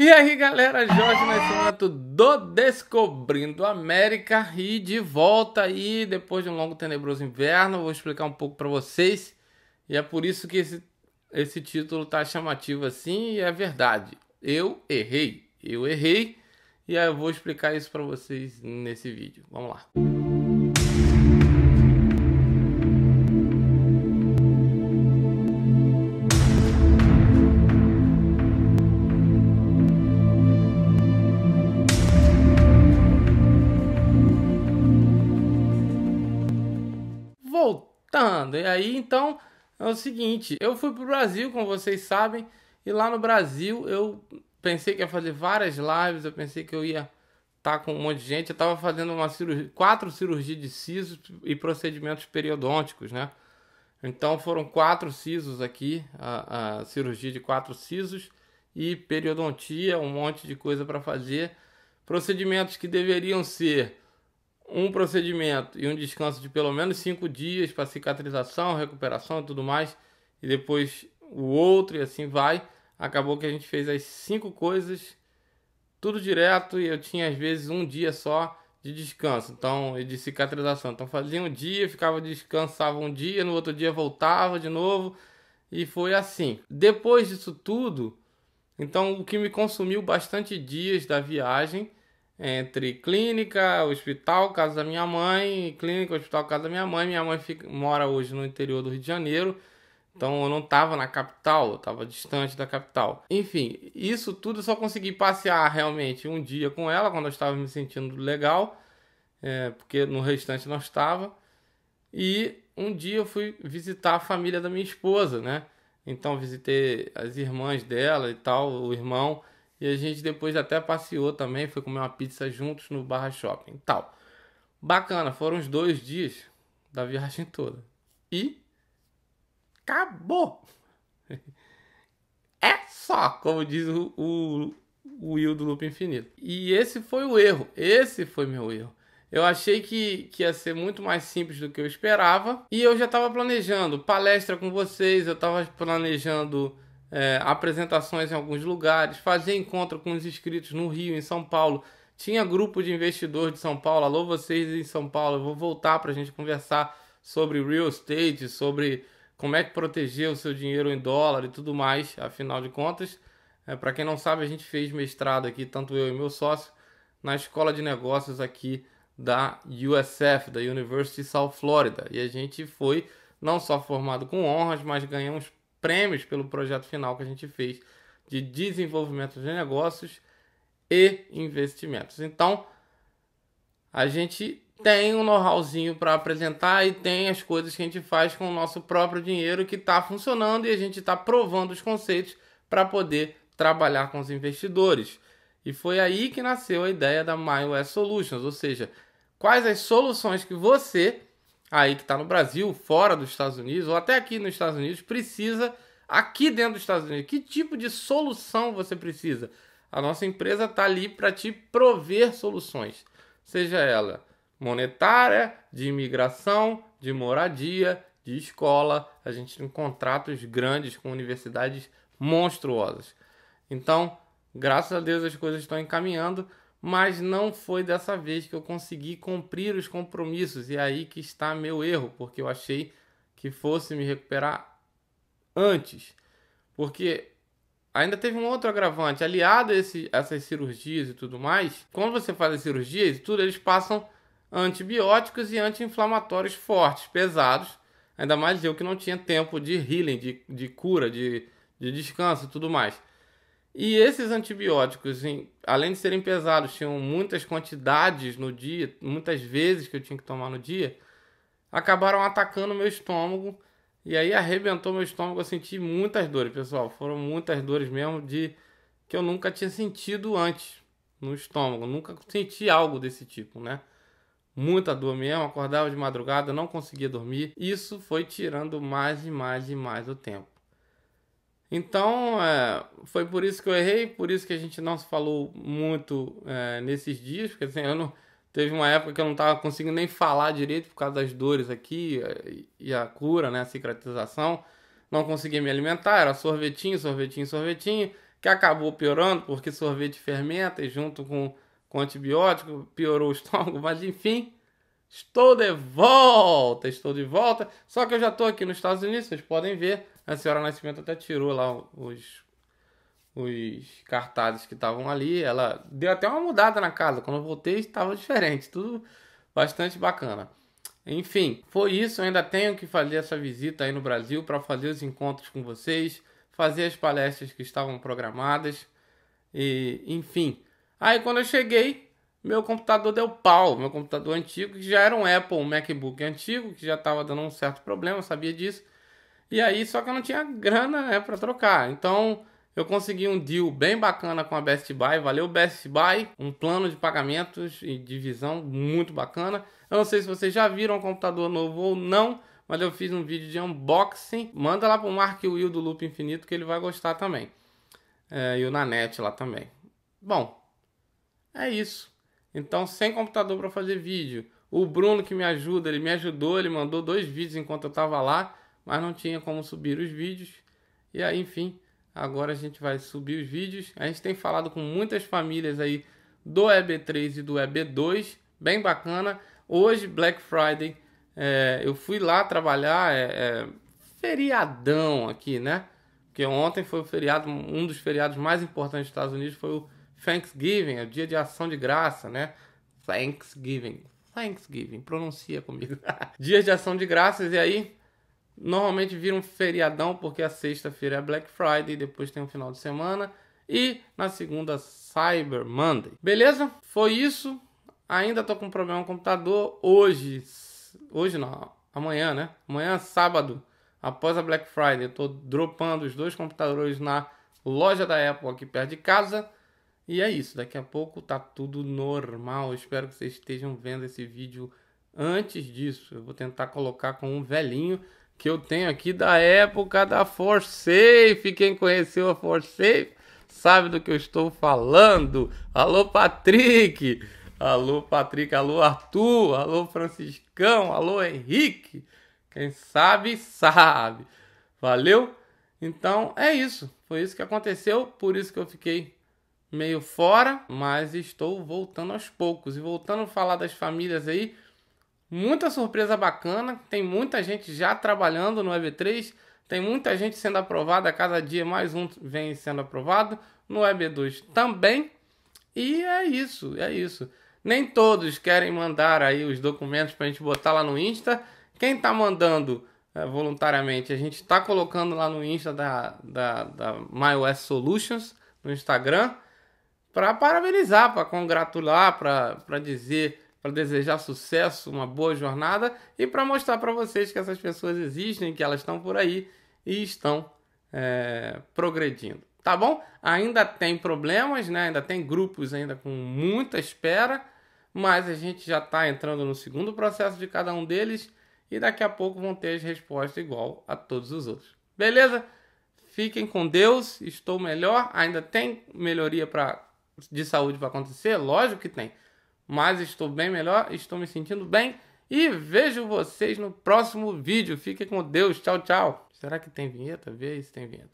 E aí galera, Jorge Nascimento do Descobrindo América e de volta aí depois de um longo tenebroso inverno, vou explicar um pouco para vocês e é por isso que esse, esse título tá chamativo assim e é verdade, eu errei, eu errei e eu vou explicar isso para vocês nesse vídeo, vamos lá. Música voltando. E aí então é o seguinte, eu fui pro Brasil, como vocês sabem, e lá no Brasil eu pensei que ia fazer várias lives, eu pensei que eu ia estar tá com um monte de gente. Eu estava fazendo uma cirurgia, quatro cirurgias de sisos e procedimentos periodônticos, né? Então foram quatro sisos aqui, a, a cirurgia de quatro sisos e periodontia, um monte de coisa para fazer. Procedimentos que deveriam ser um procedimento e um descanso de pelo menos cinco dias para cicatrização, recuperação e tudo mais, e depois o outro e assim vai. Acabou que a gente fez as cinco coisas, tudo direto, e eu tinha às vezes um dia só de descanso, então e de cicatrização. Então fazia um dia, ficava descansava um dia, no outro dia voltava de novo e foi assim. Depois disso tudo, então o que me consumiu bastante dias da viagem entre clínica, hospital, casa da minha mãe, clínica, hospital, casa da minha mãe. Minha mãe fica, mora hoje no interior do Rio de Janeiro, então eu não estava na capital, eu estava distante da capital. Enfim, isso tudo eu só consegui passear realmente um dia com ela, quando eu estava me sentindo legal, é, porque no restante não estava. E um dia eu fui visitar a família da minha esposa, né? Então visitei as irmãs dela e tal, o irmão. E a gente depois até passeou também, foi comer uma pizza juntos no Barra Shopping tal. Bacana, foram os dois dias da viagem toda. E acabou! É só, como diz o, o, o Will do Loop Infinito. E esse foi o erro, esse foi meu erro. Eu achei que, que ia ser muito mais simples do que eu esperava. E eu já estava planejando palestra com vocês, eu estava planejando é, apresentações em alguns lugares, fazer encontro com os inscritos no Rio, em São Paulo. Tinha grupo de investidores de São Paulo. Alô, vocês em São Paulo, eu vou voltar para a gente conversar sobre real estate, sobre como é que proteger o seu dinheiro em dólar e tudo mais, afinal de contas. É, para quem não sabe, a gente fez mestrado aqui, tanto eu e meu sócio, na Escola de Negócios aqui da USF, da University South Florida. E a gente foi não só formado com honras, mas ganhamos prêmios pelo projeto final que a gente fez de desenvolvimento de negócios e investimentos. Então, a gente tem um know-howzinho para apresentar e tem as coisas que a gente faz com o nosso próprio dinheiro que está funcionando e a gente está provando os conceitos para poder trabalhar com os investidores. E foi aí que nasceu a ideia da MyWest Solutions, ou seja, quais as soluções que você aí que está no Brasil, fora dos Estados Unidos, ou até aqui nos Estados Unidos, precisa, aqui dentro dos Estados Unidos, que tipo de solução você precisa? A nossa empresa está ali para te prover soluções, seja ela monetária, de imigração, de moradia, de escola. A gente tem contratos grandes com universidades monstruosas. Então, graças a Deus as coisas estão encaminhando, mas não foi dessa vez que eu consegui cumprir os compromissos e é aí que está meu erro, porque eu achei que fosse me recuperar antes. Porque ainda teve um outro agravante, aliado a esse, essas cirurgias e tudo mais, quando você faz as cirurgias e tudo, eles passam antibióticos e anti-inflamatórios fortes, pesados, ainda mais eu que não tinha tempo de healing, de, de cura, de, de descanso e tudo mais. E esses antibióticos, além de serem pesados, tinham muitas quantidades no dia, muitas vezes que eu tinha que tomar no dia, acabaram atacando meu estômago. E aí arrebentou meu estômago, eu senti muitas dores, pessoal. Foram muitas dores mesmo de que eu nunca tinha sentido antes no estômago, nunca senti algo desse tipo, né? Muita dor mesmo, acordava de madrugada, não conseguia dormir. Isso foi tirando mais e mais e mais o tempo. Então, é, foi por isso que eu errei, por isso que a gente não se falou muito é, nesses dias, porque assim, eu não, teve uma época que eu não estava conseguindo nem falar direito por causa das dores aqui e a cura, né, a cicatrização. Não conseguia me alimentar, era sorvetinho, sorvetinho, sorvetinho, que acabou piorando porque sorvete fermenta e junto com, com antibiótico piorou o estômago, mas enfim, Estou de volta, estou de volta. Só que eu já estou aqui nos Estados Unidos, vocês podem ver. A senhora Nascimento até tirou lá os, os cartazes que estavam ali. Ela deu até uma mudada na casa. Quando eu voltei, estava diferente. Tudo bastante bacana. Enfim, foi isso. Eu ainda tenho que fazer essa visita aí no Brasil para fazer os encontros com vocês, fazer as palestras que estavam programadas. E, enfim. Aí quando eu cheguei, meu computador deu pau, meu computador antigo, que já era um Apple, um MacBook antigo, que já estava dando um certo problema, eu sabia disso. E aí, só que eu não tinha grana né, para trocar. Então, eu consegui um deal bem bacana com a Best Buy, valeu Best Buy, um plano de pagamentos e divisão muito bacana. Eu não sei se vocês já viram um computador novo ou não, mas eu fiz um vídeo de unboxing. Manda lá para o Mark Will do Loop Infinito que ele vai gostar também. É, e o Nanete lá também. Bom, é isso. Então, sem computador para fazer vídeo. O Bruno que me ajuda, ele me ajudou, ele mandou dois vídeos enquanto eu estava lá, mas não tinha como subir os vídeos. E aí, enfim, agora a gente vai subir os vídeos. A gente tem falado com muitas famílias aí do EB3 e do EB2, bem bacana. Hoje, Black Friday, é, eu fui lá trabalhar, é, é, feriadão aqui, né? Porque ontem foi o feriado, um dos feriados mais importantes dos Estados Unidos foi o Thanksgiving, é o dia de ação de graça, né? Thanksgiving. Thanksgiving, pronuncia comigo. Dias de ação de graças, e aí normalmente vira um feriadão, porque a sexta-feira é Black Friday, depois tem um final de semana, e na segunda, Cyber Monday. Beleza? Foi isso. Ainda tô com problema no computador. Hoje, hoje não, amanhã, né? Amanhã, sábado, após a Black Friday, eu tô dropando os dois computadores na loja da Apple aqui perto de casa e é isso, daqui a pouco tá tudo normal. Espero que vocês estejam vendo esse vídeo antes disso. Eu vou tentar colocar com um velhinho que eu tenho aqui da época da Forsafe. Quem conheceu a Forsafe sabe do que eu estou falando. Alô, Patrick! Alô, Patrick! Alô, Arthur! Alô, Franciscão! Alô, Henrique! Quem sabe, sabe! Valeu? Então é isso. Foi isso que aconteceu. Por isso que eu fiquei meio fora, mas estou voltando aos poucos. E voltando a falar das famílias aí, muita surpresa bacana, tem muita gente já trabalhando no EB3, tem muita gente sendo aprovada, a cada dia mais um vem sendo aprovado, no EB2 também. E é isso, é isso. Nem todos querem mandar aí os documentos para a gente botar lá no Insta. Quem está mandando é, voluntariamente, a gente está colocando lá no Insta da, da, da MyOS Solutions, no Instagram para parabenizar, para congratular, para dizer, para desejar sucesso, uma boa jornada e para mostrar para vocês que essas pessoas existem, que elas estão por aí e estão é, progredindo. Tá bom? Ainda tem problemas, né? ainda tem grupos ainda com muita espera, mas a gente já está entrando no segundo processo de cada um deles e daqui a pouco vão ter as respostas igual a todos os outros. Beleza? Fiquem com Deus, estou melhor, ainda tem melhoria para de saúde para acontecer? Lógico que tem. Mas estou bem melhor, estou me sentindo bem e vejo vocês no próximo vídeo. Fique com Deus. Tchau, tchau. Será que tem vinheta? Vê se tem vinheta.